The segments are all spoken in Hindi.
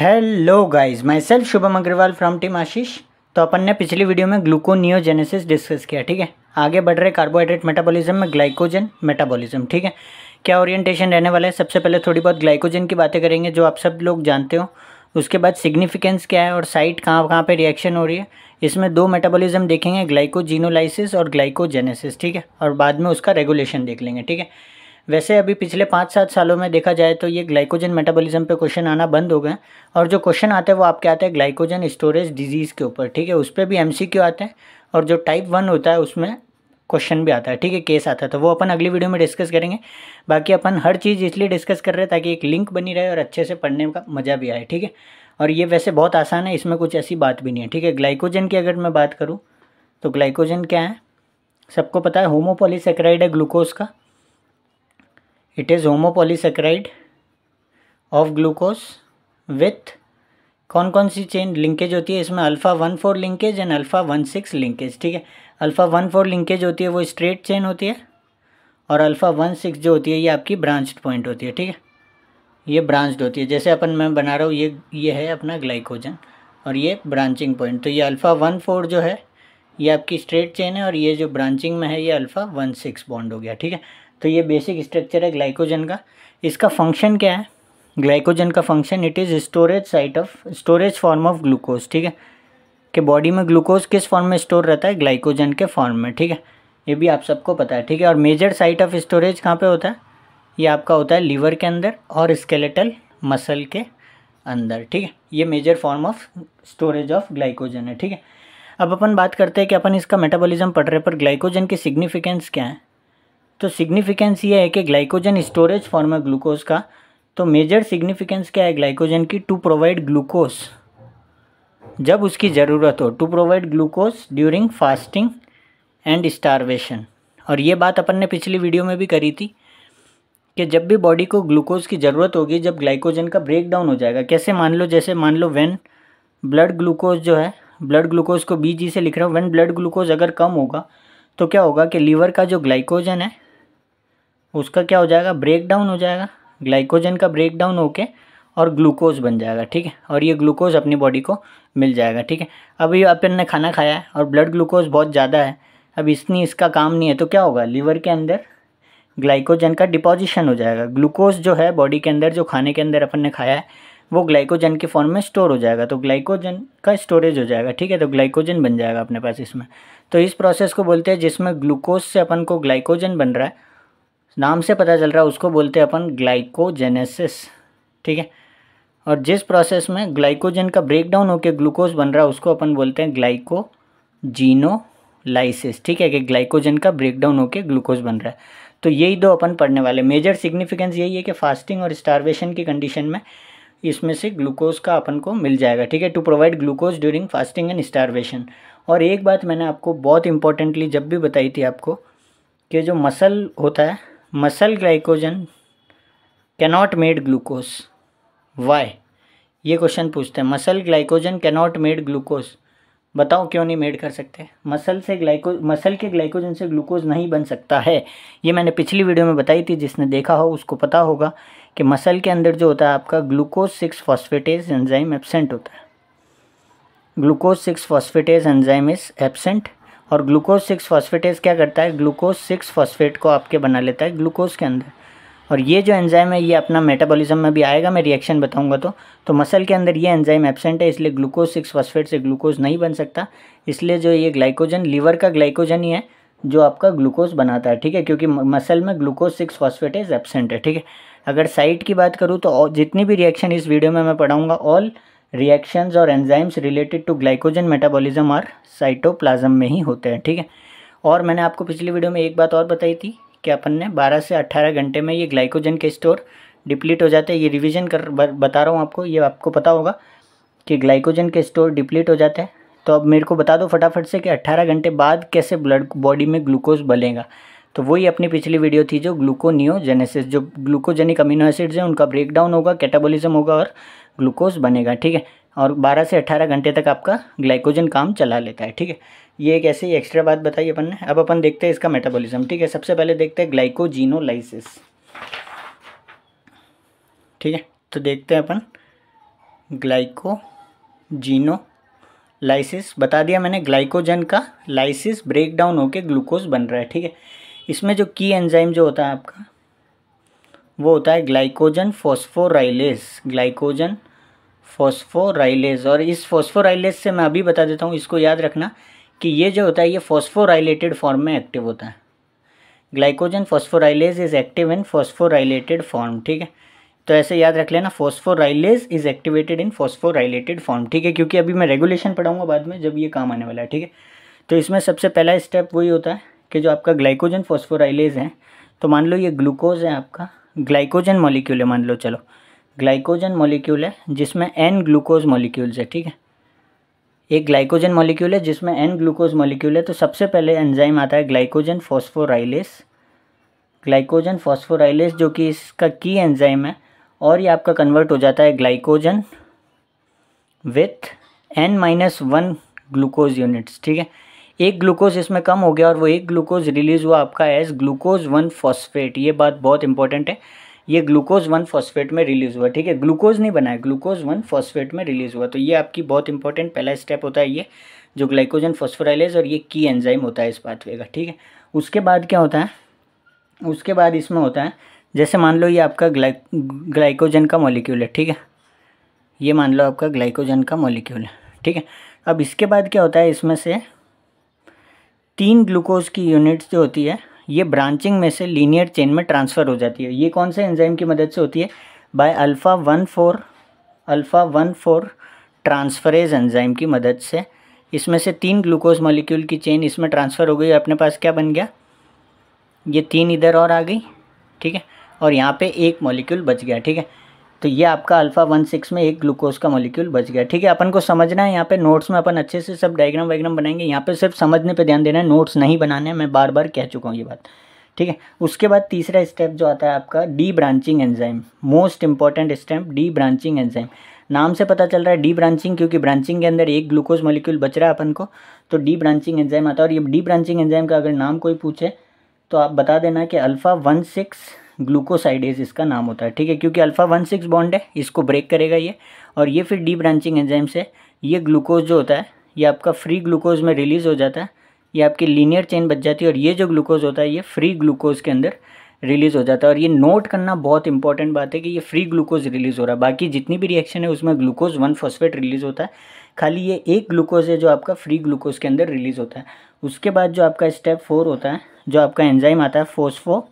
hello guys myself Shubham Agrawal from team Ashish तो अपन ने पिछली वीडियो में ग्लूकोनियोजेनेसिस डिस्कस किया ठीक है आगे बढ़ रहे कार्बोहाइड्रेट मेटाबॉलिज्म में ग्लाइकोजन मेटाबॉलिज्म ठीक है क्या ओरिएंटेशन रहने वाला है सबसे पहले थोड़ी बहुत ग्लाइकोजन की बातें करेंगे जो आप सब लोग जानते हो उसके बाद सिग्निफिकेंस क्या है और साइट कहाँ कहाँ पर रिएक्शन हो रही है इसमें दो मेटाबोलिज्म देखेंगे ग्लाइकोजीनोलाइसिस और ग्लाइकोजेनेसिस ठीक है और बाद में उसका रेगुलेशन देख लेंगे ठीक है वैसे अभी पिछले पाँच सात सालों में देखा जाए तो ये ग्लाइकोजन मेटाबॉलिज्म पे क्वेश्चन आना बंद हो गए और जो क्वेश्चन आते हैं वो आपके आते हैं ग्लाइकोजन स्टोरेज डिजीज़ के ऊपर ठीक है उस पर भी एम आते हैं और जो टाइप वन होता है उसमें क्वेश्चन भी आता है ठीक है केस आता है तो वो अपन अगली वीडियो में डिस्कस करेंगे बाकी अपन हर चीज़ इसलिए डिस्कस कर रहे हैं ताकि एक लिंक बनी रहे और अच्छे से पढ़ने का मज़ा भी आए ठीक है और ये वैसे बहुत आसान है इसमें कुछ ऐसी बात भी नहीं है ठीक है ग्लाइकोजन की अगर मैं बात करूँ तो ग्लाइकोजन क्या है सबको पता है होमोपोलीसेक्राइड है ग्लूकोज का it is homopolysaccharide of glucose with कौन कौन सी चेन लिंकेज होती है इसमें alpha one four linkage and alpha one six linkage ठीक है अल्फ़ा वन फोर लिंकेज होती है वो स्ट्रेट चेन होती है और अल्फ़ा वन सिक्स जो होती है ये आपकी ब्रांच्ड पॉइंट होती है ठीक है ये ब्रांच्ड होती है जैसे अपन मैं बना रहा हूँ ये ये है अपना ग्लाइकोजन और ये ब्रांचिंग पॉइंट तो ये अल्फ़ा वन फोर जो है ये आपकी स्ट्रेट चेन है और ये जो ब्रांचिंग में है ये अल्फ़ा वन सिक्स बॉन्ड हो गया ठीक है तो ये बेसिक स्ट्रक्चर है ग्लाइकोजन का इसका फंक्शन क्या है ग्लाइकोजन का function it is storage site of storage form of glucose ठीक है कि बॉडी में ग्लूकोज किस फॉर्म में स्टोर रहता है ग्लाइकोजन के फॉर्म में ठीक है ये भी आप सबको पता है ठीक है और मेजर साइट ऑफ स्टोरेज कहाँ पे होता है ये आपका होता है लीवर के अंदर और स्केलेटल मसल के अंदर ठीक है ये major form of storage of glycogen है ठीक है अब अपन बात करते हैं कि अपन इसका मेटाबॉलिज्म पढ़ रहे पर ग्लाइकोजन की सिग्निफिकेंस क्या है तो सिग्निफिकेंस ये है कि ग्लाइकोजन स्टोरेज फॉर्म है ग्लूकोज का तो मेजर सिग्निफिकेंस क्या है ग्लाइकोजन की टू प्रोवाइड ग्लूकोज जब उसकी ज़रूरत हो to provide glucose during fasting and starvation और ये बात अपन ने पिछली वीडियो में भी करी थी कि जब भी बॉडी को ग्लूकोज की ज़रूरत होगी जब ग्लाइकोजन का ब्रेक डाउन हो जाएगा कैसे मान लो जैसे मान लो वेन ब्लड ग्लूकोज जो है ब्लड ग्लूकोज को बी जी से लिख रहा हूँ वैन ब्लड ग्लूकोज अगर कम होगा तो क्या होगा कि लीवर का जो ग्लाइकोजन है उसका क्या हो जाएगा ब्रेक डाउन हो जाएगा ग्लाइकोजन का ब्रेक डाउन होके और ग्लूकोज बन जाएगा ठीक है और ये ग्लूकोज अपनी बॉडी को मिल जाएगा ठीक है अभी अपन ने खाना खाया है और ब्लड ग्लूकोज बहुत ज़्यादा है अब इसनी इसका काम नहीं है तो क्या होगा लीवर के अंदर ग्लाइकोजन का डिपोजिशन हो जाएगा ग्लूकोज जो है बॉडी के अंदर जो खाने के अंदर अपन ने खाया है वो ग्लाइकोजन के फॉर्म में स्टोर हो जाएगा तो ग्लाइकोजन का स्टोरेज हो जाएगा ठीक है तो ग्लाइकोजन बन जाएगा अपने पास इसमें तो इस प्रोसेस को बोलते हैं जिसमें ग्लूकोज से अपन को ग्लाइकोजन बन रहा है नाम से पता चल रहा है उसको बोलते हैं अपन ग्लाइकोजेनेसिस ठीक है और जिस प्रोसेस में ग्लाइकोजन का ब्रेकडाउन होकर ग्लूकोज बन रहा है उसको अपन बोलते हैं ग्लाइकोजीनोलाइसिस ठीक है कि ग्लाइकोजन का ब्रेकडाउन होकर ग्लूकोज बन रहा है तो यही दो अपन पढ़ने वाले मेजर सिग्निफिकेंस यही है कि फास्टिंग और स्टारवेशन की कंडीशन में इसमें से ग्लूकोज का अपन को मिल जाएगा ठीक है to provide glucose during fasting and starvation और एक बात मैंने आपको बहुत इंपॉर्टेंटली जब भी बताई थी आपको कि जो मसल होता है muscle glycogen cannot made glucose why ये क्वेश्चन पूछते हैं muscle glycogen cannot made glucose बताओ क्यों नहीं मेड कर सकते मसल से ग्लाइको मसल के ग्लाइकोजन से ग्लूकोज नहीं बन सकता है ये मैंने पिछली वीडियो में बताई थी जिसने देखा हो उसको पता होगा कि मसल के अंदर जो होता है आपका glucose six phosphatase enzyme absent होता है glucose six phosphatase enzyme is absent और ग्लूकोज सिक्स फॉस्फेटेज क्या करता है ग्लूकोज सिक्स फॉस्फेट को आपके बना लेता है ग्लूकोज के अंदर और ये जो एंजाइम है ये अपना मेटाबॉलिज्म में भी आएगा मैं रिएक्शन बताऊंगा तो तो मसल के अंदर ये एंजाइम एबसेंट है इसलिए ग्लूकोज सिक्स फॉस्फेट से ग्लूकोज नहीं बन सकता इसलिए जो ये ग्लाइकोजन लीवर का ग्लाइकोजन ही है जो आपका ग्लूकोज बनाता है ठीक है क्योंकि मसल में ग्लूकोज सिक्स फॉस्फेटेज एबसेंट है ठीक है अगर साइट की बात करूँ तो जितनी भी रिएक्शन इस वीडियो में मैं पढ़ाऊँगा ऑल रिएक्शंस और enzymes related to glycogen metabolism और साइटोप्लाज्म में ही होते हैं ठीक है और मैंने आपको पिछली वीडियो में एक बात और बताई थी कि अपन ने 12 से 18 घंटे में ये ग्लाइकोजन के स्टोर डिप्लीट हो जाते हैं ये रिविजन कर बता रहा हूँ आपको ये आपको पता होगा कि ग्लाइकोजन के स्टोर डिप्लीट हो जाते हैं तो अब मेरे को बता दो फटाफट से कि अट्ठारह घंटे बाद कैसे ब्लड बॉडी में ग्लूकोज बलेगा तो वही अपनी पिछली वीडियो थी जो ग्लूकोनियोजेनेसिस जो ग्लूकोजेनिक अमीनो एसिड्स हैं उनका ब्रेकडाउन होगा कैटाबॉलिज्म होगा और ग्लूकोज बनेगा ठीक है और 12 से 18 घंटे तक आपका ग्लाइकोजन काम चला लेता है ठीक है ये एक ऐसी एक्स्ट्रा बात बताई अपन ने अब अपन देखते हैं इसका मेटाबॉलिज्म ठीक है सबसे पहले देखते हैं ग्लाइकोजिनोलाइसिस ठीक है तो देखते हैं अपन ग्लाइकोजिनो लाइसिस बता दिया मैंने ग्लाइकोजन का लाइसिस ब्रेक डाउन होकर ग्लूकोज बन रहा है ठीक है इसमें जो की एंजाइम जो होता है आपका वो होता है ग्लाइकोजन फॉस्फोराइलेस ग्लाइकोजन फॉस्फोराइलेज और इस फॉस्फोराइलेज से मैं अभी बता देता हूँ इसको याद रखना कि ये जो होता है ये फॉस्फोराइलेटेड फॉर्म में एक्टिव होता है glycogen phosphorylase is active in phosphorylated form ठीक है तो ऐसे याद रख लेना phosphorylase is activated in phosphorylated form ठीक है क्योंकि अभी मैं रेगुलेशन पढ़ाऊंगा बाद में जब ये काम आने वाला है ठीक है तो इसमें सबसे पहला स्टेप वही होता है कि जो आपका ग्लाइकोजन फॉस्फोराइलेज है तो मान लो ये ग्लूकोज है आपका ग्लाइकोजन मॉलिक्यूल है मान लो चलो ग्लाइकोजन मॉलिक्यूल है जिसमें एन ग्लूकोज मॉलिक्यूल्स है ठीक है एक ग्लाइकोजन मॉलिक्यूल है जिसमें एन ग्लूकोज मॉलिक्यूल है तो सबसे पहले एंजाइम आता है ग्लाइकोजन फॉस्फोराइलेस ग्लाइकोजन फॉस्फोराइलेस जो कि इसका की एंजाइम है और ये आपका कन्वर्ट हो जाता है glycogen with n minus one glucose units ठीक है एक ग्लूकोज इसमें कम हो गया और वो एक ग्लूकोज रिलीज हुआ आपका एज ग्लूकोज वन फॉस्फेट ये बात बहुत इंपॉर्टेंट है ये ग्लूकोज वन फॉस्फेट में रिलीज हुआ ठीक है ग्लूकोज नहीं बनाया ग्लूकोज वन फॉस्फेट में रिलीज हुआ तो ये आपकी बहुत इंपॉर्टेंट पहला स्टेप होता है ये जो ग्लाइकोजन फॉस्फोराइलेज और ये की एंजाइम होता है इस पाथवे का ठीक है उसके बाद क्या होता है उसके बाद इसमें होता है जैसे मान लो ये आपका ग्लाइकोजन का मॉलिक्यूल है ठीक है ये मान लो आपका ग्लाइकोजन का मॉलिक्यूल है ठीक है अब इसके बाद क्या होता है इसमें से तीन ग्लूकोज की यूनिट्स जो होती है ये ब्रांचिंग में से लीनियर चेन में ट्रांसफ़र हो जाती है ये कौन से एंजाइम की मदद से होती है by alpha one four alpha one four transferase enzyme की मदद से इसमें से तीन ग्लूकोज मॉलिक्यूल की चेन इसमें ट्रांसफ़र हो गई अपने पास क्या बन गया ये तीन इधर और आ गई ठीक है और यहाँ पर एक मॉलिक्यूल बच गया ठीक है तो ये आपका अल्फ़ा वन सिक्स में एक ग्लूकोज का मॉलिक्यूल बच गया ठीक है अपन को समझना है यहाँ पे नोट्स में अपन अच्छे से सब डायग्राम वाइग्राम बनाएंगे यहाँ पे सिर्फ समझने पे ध्यान देना है नोट्स नहीं बनाने मैं बार बार कह चुका हूँ ये बात ठीक है उसके बाद तीसरा स्टेप जो आता है आपका debranching enzyme most important step debranching enzyme नाम से पता चल रहा है डी ब्रांचिंग क्योंकि ब्रांचिंग के अंदर एक ग्लूकोज मॉलिक्यूल बच रहा है अपन को तो डी ब्रांचिंग एंजाइम आता है और ये डी ब्रांचिंग एंजाइम का अगर नाम कोई पूछे तो आप बता देना कि अल्फ़ा वन सिक्स ग्लूकोसाइडेज इसका नाम होता है ठीक है क्योंकि अल्फा वन सिक्स बॉन्ड है इसको ब्रेक करेगा ये और ये फिर डी ब्रांचिंग एंजाइम से ये ग्लूकोज जो होता है ये आपका फ्री ग्लूकोज में रिलीज़ हो जाता है ये आपकी लीनियर चेन बच जाती है और ये जो ग्लूकोज होता है ये फ्री ग्लूकोज के अंदर रिलीज़ हो जाता है और ये नोट करना बहुत इंपॉर्टेंट बात है कि ये फ्री ग्लूकोज रिलीज़ हो रहा है बाकी जितनी भी रिएक्शन है उसमें ग्लूकोज वन फॉस्फेट रिलीज़ होता है खाली ये एक ग्लूकोज है जो आपका फ्री ग्लूकोज के अंदर रिलीज़ होता है उसके बाद जो आपका स्टेप फोर होता है जो आपका एंजाइम आता है 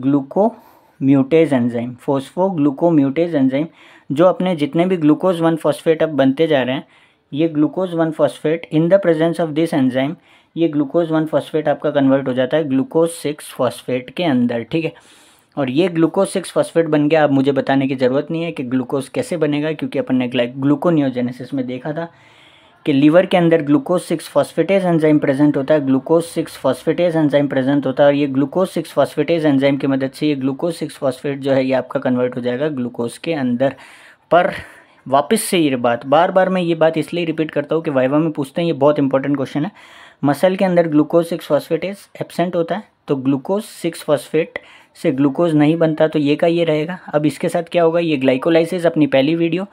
phosphoglucomutase enzyme phosphoglucomutase enzyme जो अपने जितने भी ग्लूकोज वन फॉस्फेट अब बनते जा रहे हैं ये glucose one phosphate in the presence of this enzyme ये ग्लूकोज वन फॉस्फेट आपका कन्वर्ट हो जाता है ग्लूकोज सिक्स फॉस्फेट के अंदर ठीक है और ये ग्लूकोज सिक्स फॉस्फेट बन गया आप मुझे बताने की ज़रूरत नहीं है कि ग्लूकोज कैसे बनेगा क्योंकि अपन ने ग्लूकोनियोजेनेसिस में देखा था कि लीवर के अंदर glucose six phosphatase enzyme present होता है glucose six phosphatase enzyme present होता है और ये ग्लूकोज सिक्स फॉस्फेटेज एंजाइम की मदद से ये ग्लूकोज सिक्स फॉस्फेट जो है ये आपका कन्वर्ट हो जाएगा ग्लूकोज के अंदर पर वापस से ये बात बार बार मैं ये बात इसलिए रिपीट करता हूँ कि वाइवा में पूछते हैं ये बहुत इंपॉर्टेंट क्वेश्चन है मसल के अंदर ग्लूकोज सिक्स फॉस्फेटेज एबसेंट होता है तो ग्लूकोज सिक्स फॉस्फेट से ग्लूकोज नहीं बनता तो ये का ये रहेगा अब इसके साथ क्या होगा ये ग्लाइकोलाइसिस अपनी पहली वीडियो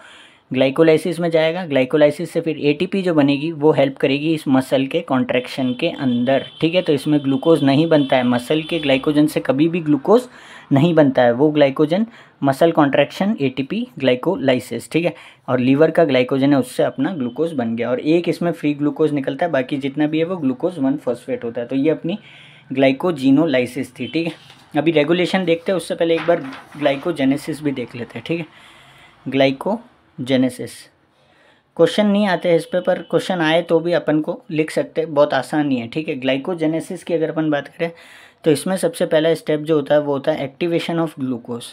ग्लाइकोलाइसिस में जाएगा ग्लाइकोलाइसिस से फिर एटीपी जो बनेगी वो हेल्प करेगी इस मसल के कॉन्ट्रैक्शन के अंदर ठीक है तो इसमें ग्लूकोज नहीं बनता है मसल के ग्लाइकोजन से कभी भी ग्लूकोज नहीं बनता है वो glycogen muscle contraction ATP glycolysis ठीक है और लीवर का ग्लाइकोजन है उससे अपना ग्लूकोज बन गया और एक इसमें फ्री ग्लूकोज निकलता है बाकी जितना भी है वो ग्लूकोज वन फर्स्ट होता है तो ये अपनी ग्लाइकोजीनोलाइसिस थी ठीक है अभी रेगुलेशन देखते हैं उससे पहले एक बार ग्लाइकोजेनेसिस भी देख लेते हैं ठीक है ग्लाइको जेनेसिस क्वेश्चन नहीं आते इस पे पर क्वेश्चन आए तो भी अपन को लिख सकते बहुत आसान नहीं है ठीक है ग्लाइकोजेनेसिस की अगर अपन बात करें तो इसमें सबसे पहला स्टेप जो होता है वो होता है एक्टिवेशन ऑफ ग्लूकोज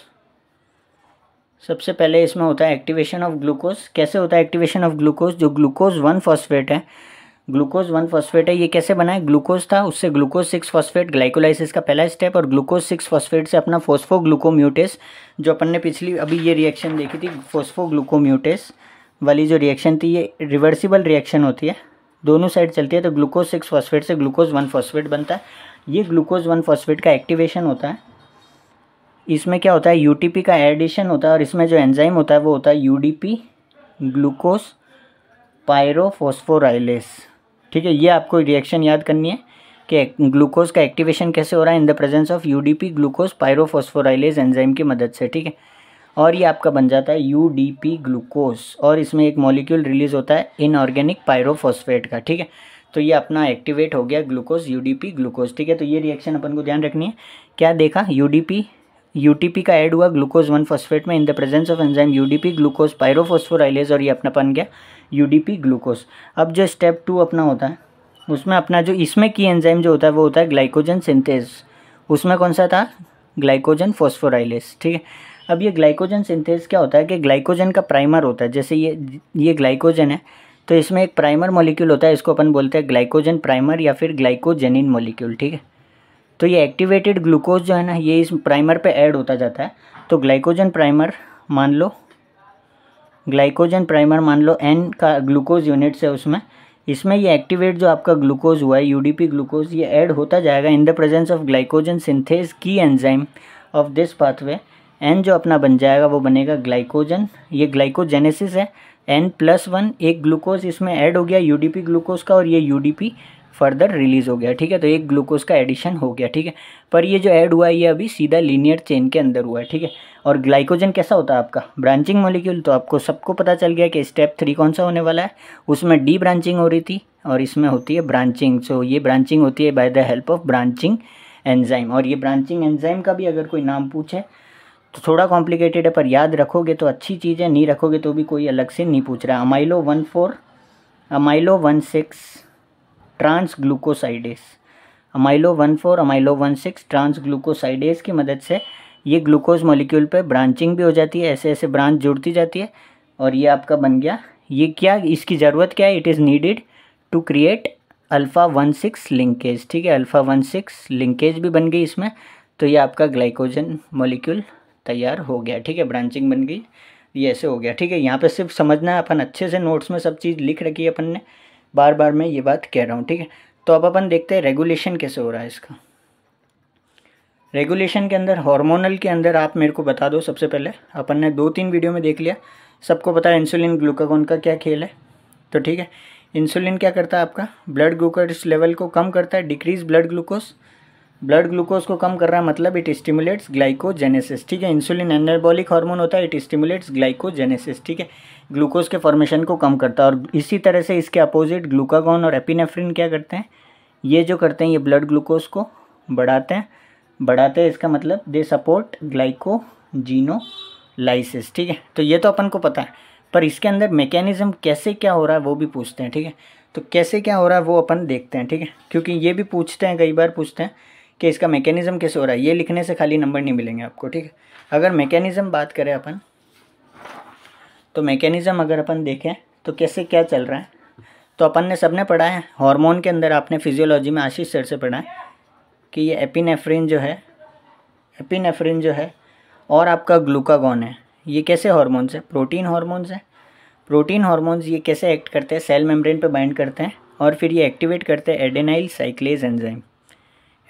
सबसे पहले इसमें होता है एक्टिवेशन ऑफ ग्लूकोज कैसे होता है एक्टिवेशन ऑफ ग्लूकोज जो ग्लूकोज वन फॉस्फेट है ग्लूकोज वन फॉस्फेट है ये कैसे बनाए ग्लूकोज था उससे ग्लूकोज सिक्स फॉस्फेट ग्लाइकोलाइसिस का पहला स्टेप और ग्लूकोज सिक्स फॉस्फेट से अपना फोस्फो ग्लूकोम्यूटेस जो अपन ने पिछली अभी ये रिएक्शन देखी थी फोस्फो ग्लूकोम्यूटेस वाली जो रिएक्शन थी ये रिवर्सिबल रिएक्शन होती है दोनों साइड चलती है तो ग्लूकोज सिक्स फॉस्फेट से ग्लूकोज वन फॉस्फेट बनता है ये ग्लूकोज वन फॉस्फेट का एक्टिवेशन होता है इसमें क्या होता है पी का एडिशन होता है और इसमें जो एंजाइम होता है वो होता है पी ग्लूकोज पायरोफोस्फोराइलेस ठीक है ये आपको रिएक्शन याद करनी है कि ग्लूकोज का एक्टिवेशन कैसे हो रहा है in the presence of U D P glucose pyrophosphorylase enzyme की मदद से ठीक है और ये आपका बन जाता है यू डी पी ग्लूकोज और इसमें एक मॉलिक्यूल रिलीज होता है इनऑर्गेनिक पायरोफोस्फेट का ठीक है तो ये अपना एक्टिवेट हो गया glucose U D P glucose ठीक है तो ये रिएक्शन अपन को ध्यान रखनी है क्या देखा U D P U T P का एड हुआ ग्लूकोज वन फॉस्फेट में in the presence of enzyme P glucose pyrophosphorylase और ये अपना बन गया यूडीपी ग्लूकोज अब जो स्टेप टू अपना होता है उसमें अपना जो इसमें की एंजाइम जो होता है वो होता है ग्लाइकोजन सिंथेस उसमें कौन सा था ग्लाइकोजन फोस्फोराइलेस ठीक है अब ये ग्लाइकोजन सिंथेस क्या होता है कि ग्लाइकोजन का प्राइमर होता है जैसे ये ये ग्लाइकोजन है तो इसमें एक प्राइमर मॉलिक्यूल होता है इसको अपन बोलते हैं ग्लाइकोजन प्राइमर या फिर ग्लाइकोजेनिन मॉलिक्यूल ठीक है तो ये एक्टिवेटेड ग्लूकोज जो है ना ये इस प्राइमर पे ऐड होता जाता है तो ग्लाइकोजन प्राइमर मान लो ग्लाइकोजन प्राइमर मान लो एन का ग्लूकोज यूनिट्स है उसमें इसमें ये एक्टिवेट जो आपका ग्लूकोज हुआ है यूडीपी ग्लूकोज ये ऐड होता जाएगा in the presence of glycogen synthase की enzyme of this pathway n जो अपना बन जाएगा वो बनेगा ग्लाइकोजन ये ग्लाइकोजेनेसिस है एन प्लस वन एक ग्लूकोज इसमें ऐड हो गया यूडीपी ग्लूकोज का और ये यूडीपी फर्दर रिलीज़ हो गया ठीक है तो एक ग्लूकोज का एडिशन हो गया ठीक है पर ये जो ऐड हुआ है ये अभी सीधा लीनियर चेन के अंदर हुआ है ठीक है और ग्लाइकोजन कैसा होता है आपका ब्रांचिंग मॉलिक्यूल तो आपको सबको पता चल गया कि स्टेप थ्री कौन सा होने वाला है उसमें डी ब्रांचिंग हो रही थी और इसमें होती है ब्रांचिंग सो ये ब्रांचिंग होती है by the help of branching enzyme और ये ब्रांचिंग एनजाइम का भी अगर कोई नाम पूछे तो थोड़ा कॉम्प्लिकेटेड है पर याद रखोगे तो अच्छी चीज़ है नहीं रखोगे तो भी कोई अलग से नहीं पूछ रहा है amylo one four amylo one six transglucosidase amylo one four amylo one six transglucosidase की मदद से ये ग्लूकोज मॉलिक्यूल पे ब्रांचिंग भी हो जाती है ऐसे ऐसे ब्रांच जुड़ती जाती है और ये आपका बन गया ये क्या इसकी ज़रूरत क्या है it is needed to create alpha one six linkage ठीक है अल्फ़ा वन सिक्स लिंकेज भी बन गई इसमें तो ये आपका ग्लाइकोजन मॉलिक्यूल तैयार हो गया ठीक है ब्रांचिंग बन गई ये ऐसे हो गया ठीक है यहाँ पे सिर्फ समझना है अपन अच्छे से नोट्स में सब चीज़ लिख रखी है अपन ने बार बार मैं ये बात कह रहा हूँ ठीक है तो अब अपन देखते हैं रेगुलेशन कैसे हो रहा है इसका रेगुलेशन के अंदर हार्मोनल के अंदर आप मेरे को बता दो सबसे पहले अपन ने दो तीन वीडियो में देख लिया सबको पता है इंसुलिन ग्लूकागोन का क्या खेल है तो ठीक है इंसुलिन क्या करता है आपका ब्लड ग्लूकोज लेवल को कम करता है decrease blood glucose blood glucose को कम कर रहा है मतलब इट स्टिमुलेट्स ग्लाइकोजेनेसिस ठीक है इंसुलिन एनाबॉलिक हार्मोन होता है इट स्टिमुलेट्स ग्लाइकोजेनेसिस ठीक है ग्लूकोज के फॉर्मेशन को कम करता है और इसी तरह से इसके अपोजिट ग्लूकागॉन और एपिनेफ्रिन क्या करते हैं ये जो करते हैं ये ब्लड ग्लूकोज को बढ़ाते हैं बढ़ाते हैं इसका मतलब दे सपोर्ट ग्लाइकोजीनोलाइसिस ठीक है तो ये तो अपन को पता है पर इसके अंदर मैकेनिज़्म कैसे क्या हो रहा है वो भी पूछते हैं ठीक है तो कैसे क्या हो रहा है वो अपन देखते हैं ठीक है क्योंकि ये भी पूछते हैं कई बार पूछते हैं कि इसका मैकेनिज़्म कैसे हो रहा है ये लिखने से खाली नंबर नहीं मिलेंगे आपको ठीक है अगर मैकेनिज़्म बात करें अपन तो मैकेनिज़्म अगर अपन देखें तो कैसे क्या चल रहा है तो अपन ने सबने पढ़ा है हार्मोन के अंदर आपने फिजियोलॉजी में आशीष सर से पढ़ा है कि ये एपिनेफ्रिन जो है एपिनेफ्रिन जो है और आपका ग्लूकागॉन है ये कैसे हार्मोन्स है प्रोटीन हार्मोन्स है प्रोटीन हार्मोन्स ये कैसे एक्ट करते हैं सेल मेम्ब्रेन पे बाइंड करते हैं और फिर ये एक्टिवेट करते हैं adenyl cyclase enzyme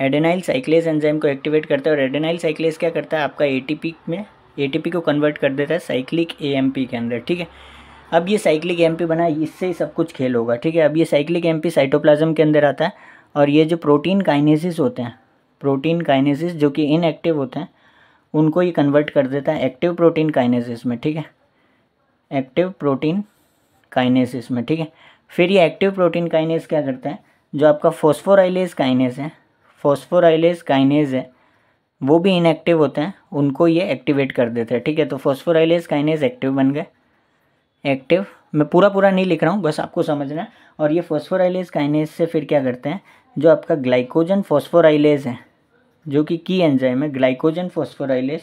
adenyl cyclase enzyme को एक्टिवेट करता है और एडेनाइल साइक्लेस क्या करता है आपका एटीपी में एटीपी को कन्वर्ट कर देता है साइक्लिक एएमपी के अंदर ठीक है अब ये साइक्लिक पी बना इससे ही सब कुछ खेल होगा ठीक है अब ये साइक्लिक पी साइटोप्लाज्म के अंदर आता है और ये जो प्रोटीन काइनेसिस होते हैं प्रोटीन काइनेसिस जो कि इनएक्टिव होते हैं उनको ये कन्वर्ट कर देता है एक्टिव प्रोटीन काइनेसिस में ठीक है एक्टिव प्रोटीन काइनेसिस में ठीक है फिर ये एक्टिव प्रोटीन काइनेस क्या करता है जो आपका फोस्फोराइलेस काइनेस है फॉस्फोराइलेज काइनेज है वो भी इनएक्टिव होते हैं उनको ये एक्टिवेट कर देते हैं ठीक है तो फॉस्फोराइलेज काइनेज एक्टिव बन गए एक्टिव मैं पूरा पूरा नहीं लिख रहा हूँ बस आपको समझना है और ये फॉस्फोराइलेज काइनेज से फिर क्या करते हैं जो आपका ग्लाइकोजन फॉस्फोराइलेज है जो कि की एंजाइम है ग्लाइकोजन फॉस्फोराइलेज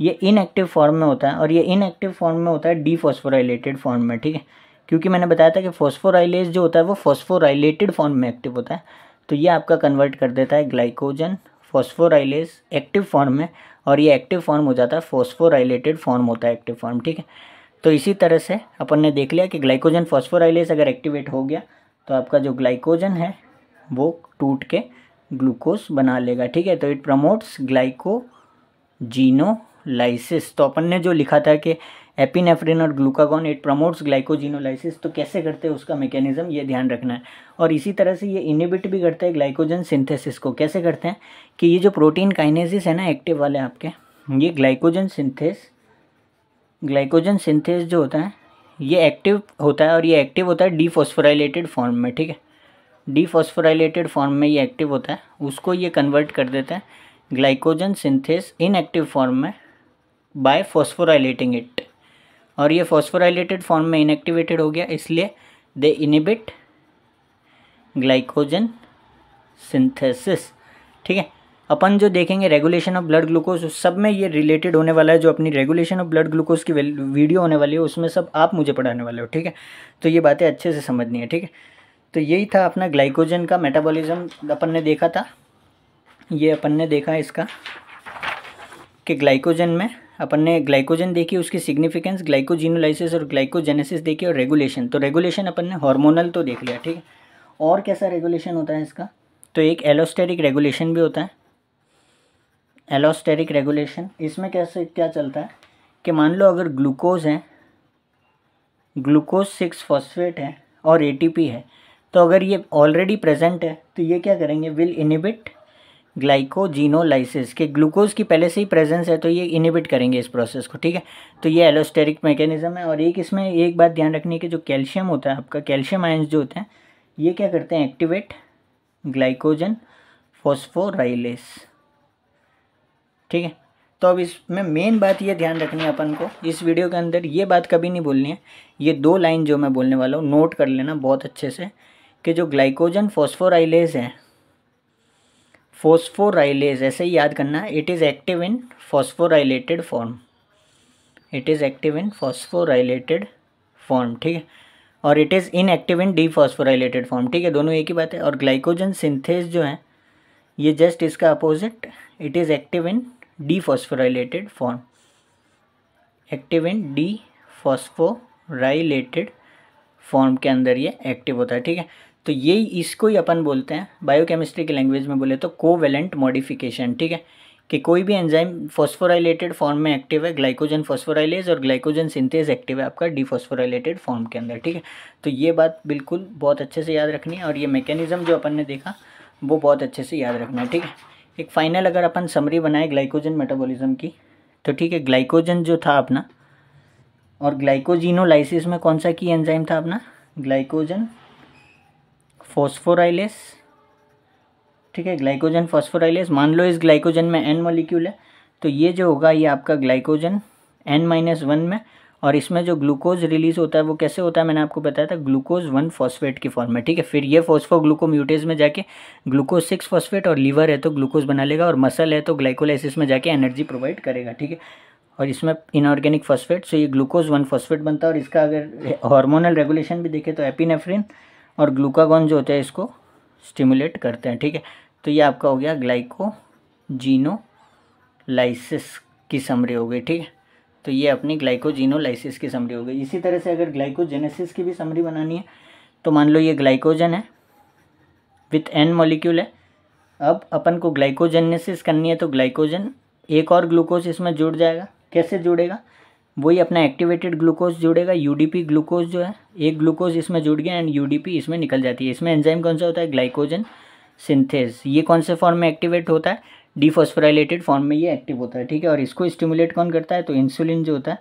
ये इनएक्टिव फॉर्म में होता है और ये इनएक्टिव फॉर्म में होता है डीफॉस्फोराइलेटेड फॉर्म में ठीक है क्योंकि मैंने बताया था कि फॉस्फोराइलेज जो होता है वो फॉस्फोराइलेटेड फॉर्म में एक्टिव होता है तो ये आपका कन्वर्ट कर देता है ग्लाइकोजन फॉस्फोराइलेस एक्टिव फॉर्म में और ये एक्टिव फॉर्म हो जाता है फॉस्फोराइलेटेड फॉर्म होता है एक्टिव फॉर्म ठीक है तो इसी तरह से अपन ने देख लिया कि ग्लाइकोजन फॉस्फोराइलेस अगर एक्टिवेट हो गया तो आपका जो ग्लाइकोजन है वो टूट के ग्लूकोज बना लेगा ठीक है तो इट प्रमोट्स ग्लाइकोजीनोलाइसिस तो अपन ने जो लिखा था कि एपिनेफ्रिन और ग्लूकागॉन इट प्रमोट्स ग्लाइकोजिनोलाइसिस तो कैसे करते हैं उसका मैकेनिज्म ये ध्यान रखना है और इसी तरह से ये इनिबिट भी करता है ग्लाइकोजन सिंथेसिस को कैसे करते हैं कि ये जो प्रोटीन काइनेसिस है ना एक्टिव वाले आपके ये ग्लाइकोजन सिंथेस ग्लाइकोजन सिंथेस जो होता है ये एक्टिव होता है और ये एक्टिव होता है डीफॉस्फोराइलेटेड फॉर्म में ठीक है डीफॉस्फोराइलेटेड फॉर्म में ये एक्टिव होता है उसको ये कन्वर्ट कर देता है ग्लाइकोजन सिंथेस इनएक्टिव फॉर्म में बाय फॉस्फोराइलेटिंग इट और ये फॉस्फोराइलेटेड फॉर्म में इनएक्टिवेटेड हो गया इसलिए दे इनिबिट ग्लाइकोजन सिंथेसिस ठीक है अपन जो देखेंगे रेगुलेशन ऑफ ब्लड ग्लूकोज उस सब में ये रिलेटेड होने वाला है जो अपनी रेगुलेशन ऑफ ब्लड ग्लूकोज की वीडियो होने वाली है उसमें सब आप मुझे पढ़ाने वाले हो ठीक है तो ये बातें अच्छे से समझनी है ठीक है तो यही था अपना ग्लाइकोजन का मेटाबॉलिज्म अपन ने देखा था ये अपन ने देखा इसका कि ग्लाइकोजन में अपन ने ग्लाइकोजन देखी उसकी सिग्निफिकेंस ग्लाइकोजिनोलाइसिस और ग्लाइकोजेनेसिस देखी और रेगुलेशन तो रेगुलेशन अपन ने हार्मोनल तो देख लिया ठीक है और कैसा रेगुलेशन होता है इसका तो एक एलोस्टेरिक रेगुलेशन भी होता है एलोस्टेरिक रेगुलेशन इसमें कैसे क्या चलता है कि मान लो अगर ग्लूकोज है ग्लूकोज सिक्स फॉस्फेट है और ए है तो अगर ये ऑलरेडी प्रेजेंट है तो ये क्या करेंगे विल इनिबिट ग्लाइकोजिनोलाइसिस के ग्लूकोज की पहले से ही प्रेजेंस है तो ये इनिबिट करेंगे इस प्रोसेस को ठीक है तो ये एलोस्टेरिक मैकेनिज्म है और एक इसमें एक बात ध्यान रखनी है कि जो कैल्शियम होता है आपका कैल्शियम आयंस जो होते हैं ये क्या करते हैं एक्टिवेट ग्लाइकोजन फोस्फोराइलेस ठीक है तो अब इसमें मेन बात ये ध्यान रखनी है अपन को इस वीडियो के अंदर ये बात कभी नहीं बोलनी है ये दो लाइन जो मैं बोलने वाला हूँ नोट कर लेना बहुत अच्छे से कि जो ग्लाइकोजन फॉस्फोराइलेज है फोस्फोराइलेज ऐसे ही याद करना it is active in phosphorylated form it is active in phosphorylated form ठीक है और it is inactive in dephosphorylated form ठीक है दोनों एक ही बात है और ग्लाइकोजन सिंथेज जो है ये जस्ट इसका opposite it is active in dephosphorylated form active in dephosphorylated form के अंदर ये एक्टिव होता है ठीक है तो ये इसको ही अपन बोलते हैं बायोकेमिस्ट्री की लैंग्वेज में बोले तो कोवेलेंट मॉडिफिकेशन ठीक है कि कोई भी एंजाइम फॉस्फोराइलेटेड फॉर्म में एक्टिव है ग्लाइकोजन फॉस्फोराइलेज और ग्लाइकोजन सिंथेज एक्टिव है आपका डीफॉस्फोराइलेटेड फॉर्म के अंदर ठीक है तो ये बात बिल्कुल बहुत अच्छे से याद रखनी है और ये मैकेनिज़्म जो अपन ने देखा वो बहुत अच्छे से याद रखना है ठीक है एक फाइनल अगर अपन समरी बनाए ग्लाइकोजन मेटाबोलिज्म की तो ठीक है ग्लाइकोजन जो था अपना और ग्लाइकोजिनोलाइसिस में कौन सा की एंजाइम था अपना ग्लाइकोजन फॉस्फोराइलेस ठीक है ग्लाइकोजन फॉस्फोराइलेस मान लो इस ग्लाइकोजन में एन मोलिक्यूल है तो ये जो होगा ये आपका ग्लाइकोजन एन माइनस वन में और इसमें जो ग्लूकोज रिलीज होता है वो कैसे होता है मैंने आपको बताया था ग्लूकोज वन फॉस्फेट की फॉर्म में ठीक है फिर ये म्यूटेज में जाके ग्लूकोज सिक्स फॉस्फेट और लीवर है तो ग्लूकोज बना लेगा और मसल है तो ग्लाइकोलाइसिस में जाके एनर्जी प्रोवाइड करेगा ठीक है और इसमें इनऑर्गेनिक फॉस्फेट सो ये ग्लूकोज वन फॉस्फेट बनता है और इसका अगर हार्मोनल रेगुलेशन भी देखें तो एपिनेफ्रिन और ग्लूकागोन जो होता है इसको स्टिमुलेट करते हैं ठीक है तो ये आपका हो गया ग्लाइको की समरी हो गई ठीक है तो ये अपनी ग्लाइकोजीनोलाइसिस की समरी हो गई इसी तरह से अगर ग्लाइकोजेनेसिस की भी समरी बनानी है तो मान लो ये ग्लाइकोजन है विथ एन मॉलिक्यूल है अब अपन को ग्लाइकोजेनेसिस करनी है तो ग्लाइकोजन एक और ग्लूकोज इसमें जुड़ जाएगा कैसे जुड़ेगा वही अपना एक्टिवेटेड ग्लूकोज जुड़ेगा यूडीपी ग्लूकोज जो है एक ग्लूकोज इसमें जुड़ गया एंड यूडीपी इसमें निकल जाती है इसमें एंजाइम कौन सा होता है ग्लाइकोजन सिंथेस ये कौन से फॉर्म में एक्टिवेट होता है डिफोस्फोराइलेटेड फॉर्म में ये एक्टिव होता है ठीक है और इसको स्टिमुलेट कौन करता है तो इंसुलिन जो होता है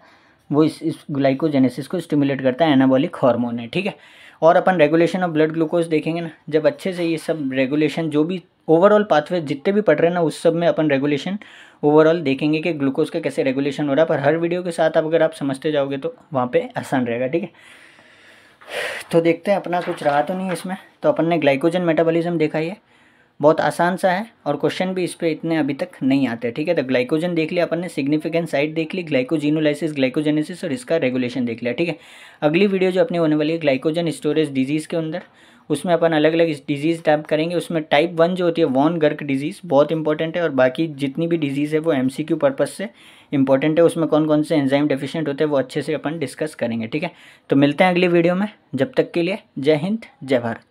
वो इस, इस ग्लाइकोजेनेसिस को स्टिमुलेट करता है एनाबॉलिक हार्मोन है ठीक है और अपन रेगुलेशन ऑफ ब्लड ग्लूकोज देखेंगे ना जब अच्छे से ये सब रेगुलेशन जो भी ओवरऑल पाथवे जितने भी पढ़ रहे हैं ना उस सब में अपन रेगुलेशन ओवरऑल देखेंगे कि ग्लूकोज का कैसे रेगुलेशन हो रहा है पर हर वीडियो के साथ आप अगर आप समझते जाओगे तो वहाँ पे आसान रहेगा ठीक है तो देखते हैं अपना कुछ रहा तो नहीं इसमें तो अपन ने ग्लाइकोजन मेटाबॉलिज्म देखा ही है बहुत आसान सा है और क्वेश्चन भी इस पर इतने अभी तक नहीं आते ठीक है तो ग्लाइकोजन देख लिया अपन ने सिग्निफिकेंट साइड देख ली ग्लाइकोजीनोलाइसिस ग्लाइकोजेनेसिस और इसका रेगुलेशन देख लिया ठीक है अगली वीडियो जो अपनी होने वाली है ग्लाइकोजन स्टोरेज डिजीज़ के अंदर उसमें अपन अलग अलग डिजीज़ टाइप करेंगे उसमें टाइप वन जो होती है वॉन गर्क डिजीज़ बहुत इंपॉर्टेंट है और बाकी जितनी भी डिजीज़ है वो एम सी क्यू पर्पज़ से इंपॉर्टेंट है उसमें कौन कौन से एंजाइम डिफिशियंट होते हैं वो अच्छे से अपन डिस्कस करेंगे ठीक है तो मिलते हैं अगली वीडियो में जब तक के लिए जय हिंद जय भारत